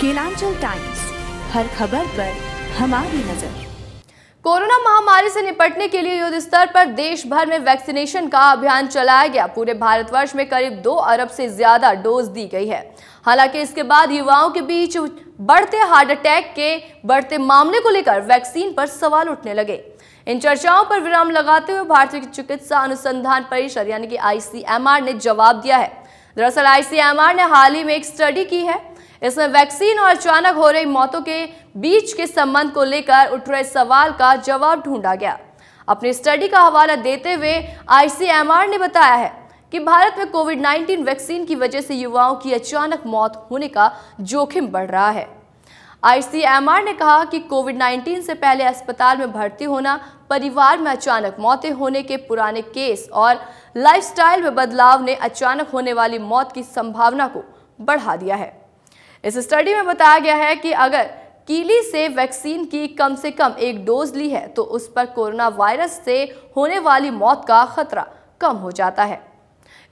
Kelanchal times हर खबर पर हमारी नजर कोरोना महामारी से निपटने के लिए युद्ध स्तर पर देश भर में वैक्सीनेशन का अभियान चलाया गया पूरे भारतवर्ष में करीब दो अरब से ज्यादा डोज दी गई है हालांकि इसके बाद युवाओं के बीच बढ़ते हार्ट अटैक के बढ़ते मामले को लेकर वैक्सीन पर सवाल उठने लगे इन चर्चाओं पर विराम लगाते हुए भारतीय चिकित्सा अनुसंधान परिषद यानी कि आईसीएमआर ने जवाब दिया है दरअसल आईसीएमआर ने हाल ही में एक स्टडी की है इसमें वैक्सीन और अचानक हो रही मौतों के बीच के संबंध को लेकर उठ रहे सवाल का जवाब ढूंढा गया अपनी स्टडी का हवाला देते हुए आईसीएमआर ने बताया है कि भारत में कोविड 19 वैक्सीन की वजह से युवाओं की अचानक मौत होने का जोखिम बढ़ रहा है आईसीएमआर ने कहा कि कोविड 19 से पहले अस्पताल में भर्ती होना परिवार में अचानक मौतें होने के पुराने केस और लाइफस्टाइल में बदलाव ने अचानक होने वाली मौत की संभावना को बढ़ा दिया है इस स्टडी में बताया गया है कि अगर कीली से वैक्सीन की कम से कम एक डोज ली है तो उस पर कोरोना वायरस से होने वाली मौत का खतरा कम हो जाता है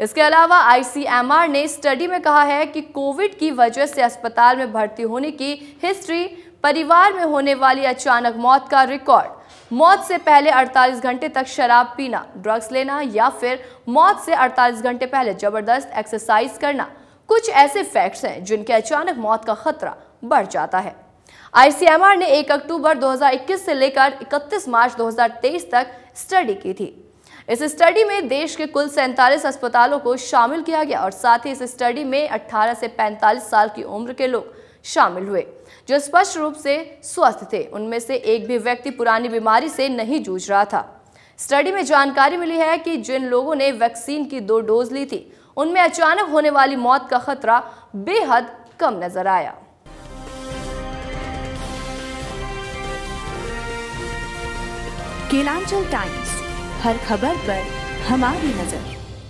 इसके अलावा आईसीएमआर ने स्टडी में कहा है कि कोविड की वजह से अस्पताल में भर्ती होने की हिस्ट्री परिवार में होने वाली अचानक मौत का रिकॉर्ड मौत से पहले 48 घंटे तक शराब पीना ड्रग्स लेना या फिर मौत से 48 घंटे पहले जबरदस्त एक्सरसाइज करना कुछ ऐसे फैक्ट्स हैं जिनके अचानक मौत का खतरा बढ़ जाता है आईसीएमआर ने 1 अक्टूबर 2021 से लेकर 31 मार्च 2023 तक स्टडी की थी इस स्टडी में देश के कुल सैंतालीस अस्पतालों को शामिल किया गया और साथ ही इस स्टडी में 18 से 45 साल की उम्र के लोग शामिल हुए जो स्पष्ट रूप से स्वस्थ थे उनमें से एक भी व्यक्ति पुरानी बीमारी से नहीं जूझ रहा था स्टडी में जानकारी मिली है कि जिन लोगों ने वैक्सीन की दो डोज ली थी उनमें अचानक होने वाली मौत का खतरा बेहद कम नजर आया केलांचल टाइम्स हर खबर पर हमारी नजर